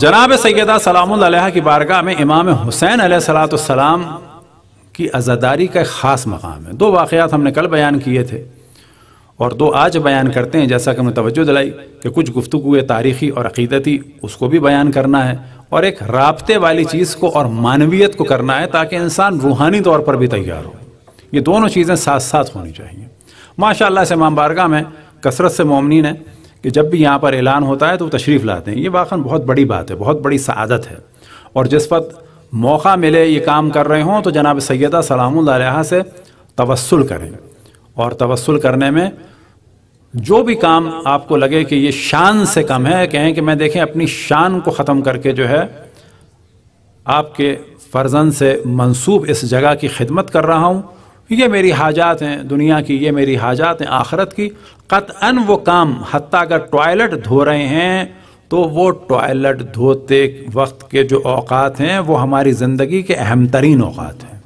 जनाब सैदा सलाम की बारगाह में इमाम हुसैन सलाम की आज़ादारी का एक ख़ास मकाम है दो वाक़ात हमने कल बयान किए थे और दो आज बयान करते हैं जैसा कि हमने तोज्जो दिलाई कि कुछ गुफ्तु तारीखी और अकीदती उसको भी बयान करना है और एक रबते वाली चीज़ को और मानवीय को करना है ताकि इंसान रूहानी तौर पर भी तैयार हो ये दोनों चीज़ें साथ साथ होनी चाहिए माशा से इमाम बारगाह में कसरत से ममिन है कि जब भी यहाँ पर ऐलान होता है तो तशरीफ़ लाते हैं ये वाक़ा बहुत बड़ी बात है बहुत बड़ी सदत है और जिस वक्त मौका मिले ये काम कर रहे हों तो जनाब सैदा सलाम से तवसल करें और तवसल करने में जो भी काम आपको लगे कि ये शान से कम है कहें कि मैं देखें अपनी शान को ख़त्म करके जो है आपके फ़र्जन से मंसूब इस जगह की खिदमत कर रहा हूँ ये मेरी हाजात हैं दुनिया की ये मेरी हाजात हैं आखरत की कतअन वो काम हती अगर टॉयलेट धो रहे हैं तो वो टॉयलेट धोते वक्त के जो अवात हैं वो हमारी ज़िंदगी के अहम तरीन अवात हैं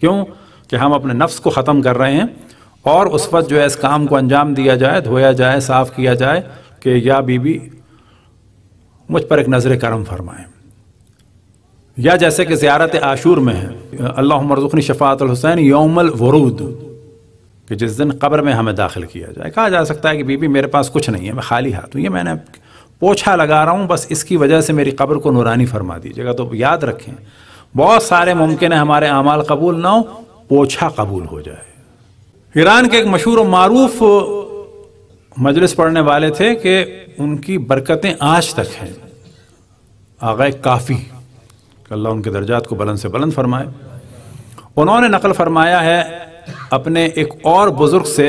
क्यों कि हम अपने नफ्स को ख़त्म कर रहे हैं और उस वक्त जो है इस काम को अंजाम दिया जाए धोया जाए साफ़ किया जाए कि या बीबी मुझ पर एक नज़र करम फरमाएँ या जैसे कि ज़्यारत आशूर में है अल्लाह मरजुखनी शफ़ात हुसैन योमल वरूद कि जिस दिन कब्र में हमें दाखिल किया जाए कहा जा सकता है कि बीबी मेरे पास कुछ नहीं है मैं खाली हाथ हूँ ये मैंने पोछा लगा रहा हूँ बस इसकी वजह से मेरी कब्र को नूरानी फरमा दीजिएगा तो याद रखें बहुत सारे मुमकिन है हमारे अमाल कबूल ना हो पोछा कबूल हो जाए ईरान के एक मशहूर और मरूफ मजलिस पढ़ने वाले थे कि उनकी बरकतें आज तक हैं आगे काफ़ी कि अल्लाह उनके दर्जात को बुलंद से बुलंद फरमाए उन्होंने नकल फरमाया है अपने एक और बुज़ुर्ग से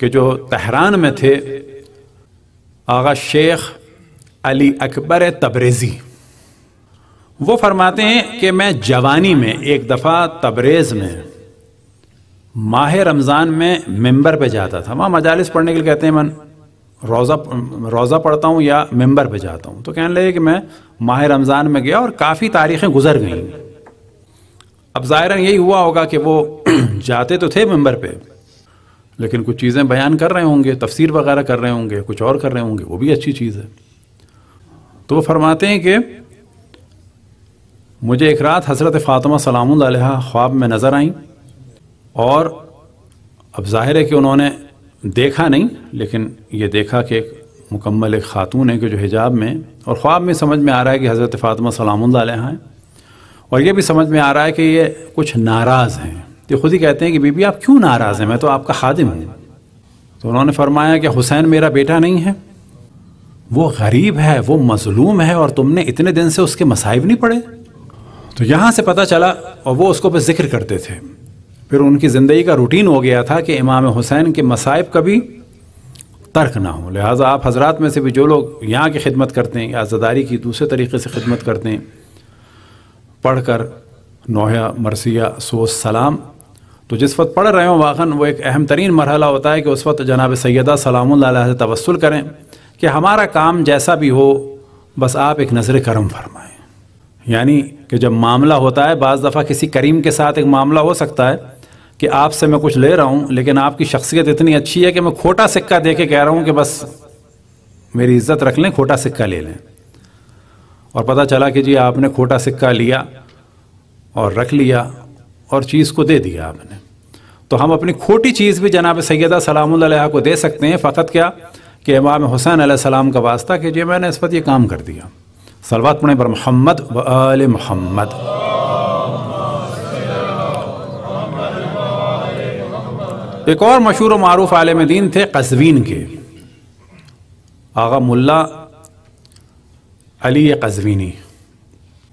कि जो तहरान में थे आगा शेख अली अकबर तबरेज़ी वो फरमाते हैं कि मैं जवानी में एक दफ़ा तबरेज़ में माह रमज़ान में मेंबर पे जाता था वहाँ मजालस पढ़ने के लिए कहते हैं मन रोज़ा रोज़ा पढ़ता हूँ या मेंबर पे जाता हूँ तो कहने लगे कि मैं माह रमज़ान में गया और काफ़ी तारीखें गुजर गई अब ज़ाहिर यही हुआ होगा कि वो जाते तो थे मेंबर पे लेकिन कुछ चीज़ें बयान कर रहे होंगे तफसीर वगैरह कर रहे होंगे कुछ और कर रहे होंगे वो भी अच्छी चीज़ है तो वो फरमाते हैं कि मुझे एक रात हज़रत फ़ातिमा सलाम ख्वाब में नज़र आई और अब जाहिर है कि उन्होंने देखा नहीं लेकिन ये देखा कि मुकम्मल एक ख़ातून है कि जो हिजाब में और ख्वाब में समझ में आ रहा है कि हज़रत फ़ातिमा सलाम हैं और ये भी समझ में आ रहा है कि ये कुछ नाराज़ हैं ये तो खुद ही कहते हैं कि बीबी आप क्यों नाराज़ हैं मैं तो आपका खादिम हूँ तो उन्होंने फरमाया कि हुसैन मेरा बेटा नहीं है वो गरीब है वो मजलूम है और तुमने इतने दिन से उसके मसाइब नहीं पढ़े तो यहाँ से पता चला और वो उसको पर जिक्र करते थे फिर उनकी ज़िंदगी का रूटीन हो गया था कि इमाम हुसैन के मसाइब का भी तर्क ना हो लिहाजा आप हजरात में से भी जो लोग यहाँ की खिदमत करते हैं या आज़ादारी की दूसरे तरीके से खिदमत करते हैं पढ़ कर नोया मरसिया सोस सलाम तो जिस वक्त पढ़ रहे हो वाखन वो एक अहम तरीन मरहला होता है कि उस वक्त जनाब सैदा सलाम से तवसल करें कि हमारा काम जैसा भी हो बस आप एक नज़र करम फरमाएँ यानी कि जब मामला होता है बज़ दफ़ा किसी करीम के साथ एक मामला हो सकता है कि आपसे मैं कुछ ले रहा हूँ लेकिन आपकी शख्सियत इतनी अच्छी है कि मैं खोटा सिक्का दे के कह रहा हूँ कि बस मेरी इज्जत रख लें खोटा सिक्का ले लें और पता चला कि जी आपने खोटा सिक्का लिया और रख लिया और चीज़ को दे दिया आपने तो हम अपनी खोटी चीज़ भी जनाब सैदा सलाम को दे सकते हैं फ़कत क्या कि इमाम हुसैन आसमाम का वास्ता कि जी मैंने इस पर यह काम कर दिया सलवात पुणे पर मोहम्मद व आल मोहम्मद एक और मशहूर मरूफ आलम दीन थे कस्वीन के आगा मुल्ला अली कस्वीनी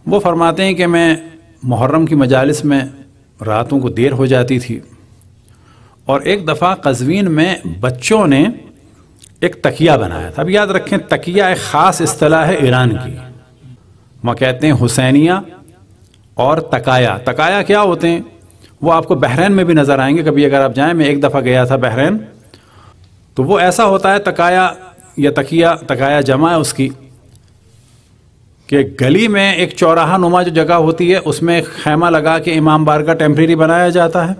वो फरमाते हैं कि मैं मुहर्रम की मजालस में रातों को देर हो जाती थी और एक दफ़ा कस्वीन में बच्चों ने एक तकिया बनाया था अब याद रखें तकिया एक ख़ास असलाह है ईरान की वह कहते हैं हुसैनिया और तकाया तकाया क्या होते हैं वो आपको बहरीन में भी नज़र आएंगे कभी अगर आप जाएं मैं एक दफ़ा गया था बहरीन तो वो ऐसा होता है तकाया या तकिया तकाया जमा है उसकी कि गली में एक चौराहा नुमा जो जगह होती है उसमें खैमा लगा के इमाम बार का टेम्प्रेरी बनाया जाता है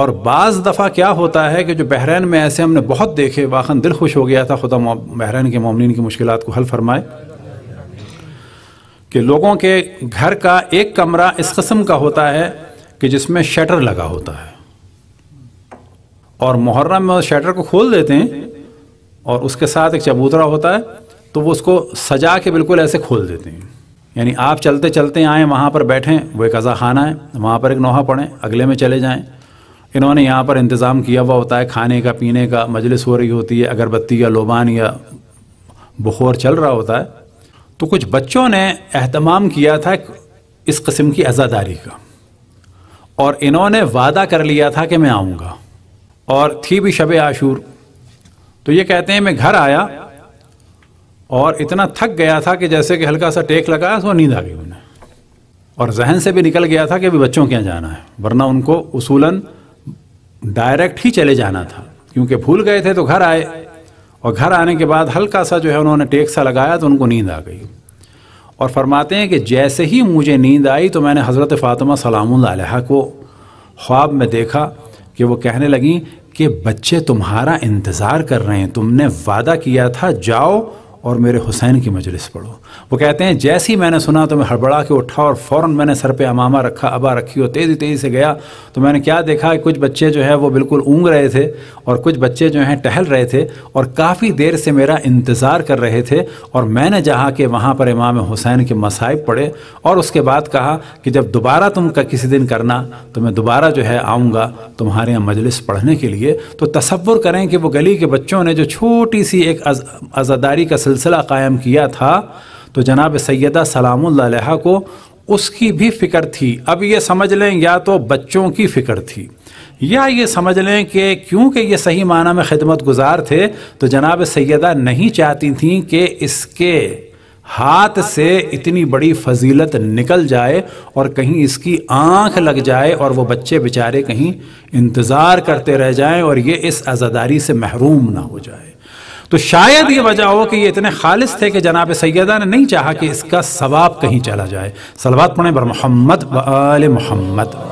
और बाज़ दफ़ा क्या होता है कि जो बहरीन में ऐसे हमने बहुत देखे वाखन दिल खुश हो गया था खुदा बहरीन के ममलिन की मुश्किल को हल फरमाए कि लोगों के घर का एक कमरा इस कस्म का होता है कि जिसमें शटर लगा होता है और मुहर्रम में शटर को खोल देते हैं और उसके साथ एक चबूतरा होता है तो वो उसको सजा के बिल्कुल ऐसे खोल देते हैं यानी आप चलते चलते आएँ वहाँ पर बैठें वो एक अज़ा खाना है वहाँ पर एक नोहा पड़ें अगले में चले जाएँ इन्होंने यहाँ पर इंतज़ाम किया हुआ होता है खाने का पीने का मजलिस हो रही होती है अगरबत्ती या लोबान या बखोर चल रहा होता है तो कुछ बच्चों ने अहतमाम किया था इस कस्म की आज़ादारी का और इन्होंने वादा कर लिया था कि मैं आऊँगा और थी भी शब आशूर तो ये कहते हैं मैं घर आया और इतना थक गया था कि जैसे कि हल्का सा टेक लगाया तो नींद आ गई उन्हें और जहन से भी निकल गया था कि अभी बच्चों के यहाँ जाना है वरना उनको उसूलन डायरेक्ट ही चले जाना था क्योंकि भूल गए थे तो घर आए और घर आने के बाद हल्का सा जो है उन्होंने टेक सा लगाया तो उनको नींद आ गई और फरमाते हैं कि जैसे ही मुझे नींद आई तो मैंने हज़रत फ़ातिमा सलाम को ख्वाब में देखा कि वो कहने लगी कि बच्चे तुम्हारा इंतज़ार कर रहे हैं तुमने वादा किया था जाओ और मेरे हुसैन की मजलिस पढ़ो वो कहते हैं जैसे ही मैंने सुना तो मैं हड़बड़ा के उठा और फ़ौर मैंने सर पे अमामा रखा अबा रखी और तेज़ी तेज़ी से गया तो मैंने क्या देखा कुछ बच्चे जो है वो बिल्कुल ऊँग रहे थे और कुछ बच्चे जो हैं टहल रहे थे और काफ़ी देर से मेरा इंतज़ार कर रहे थे और मैंने जहाँ के वहाँ पर इमाम हुसैन के मसाइब पढ़े और उसके बाद कहा कि जब दोबारा तुम का किसी दिन करना तो मैं दोबारा जो है आऊँगा तुम्हारे यहाँ मजलिस पढ़ने के लिए तो तस्वुर करें कि वो गली के बच्चों ने जो छोटी सी एक आज़ादारी का सिलसिला कायम किया था तो जनाब सैदा सलाम को उसकी भी फ़िक्र थी अब ये समझ लें या तो बच्चों की फ़िक्र थी या ये समझ लें कि क्योंकि ये सही माना में खदमत गुजार थे तो जनाब सैदा नहीं चाहती थी कि इसके हाथ से इतनी बड़ी फजीलत निकल जाए और कहीं इसकी आंख लग जाए और वो बच्चे बेचारे कहीं इंतज़ार करते रह जाएं और ये इस आज़ादारी से महरूम ना हो जाए तो शायद ये वजह हो कि ये इतने खालिश थे कि जनाब सैदा ने नहीं चाहा कि इसका सवाब कहीं चला जाए सलवात पढ़े बर मोहम्मद व आल मोहम्मद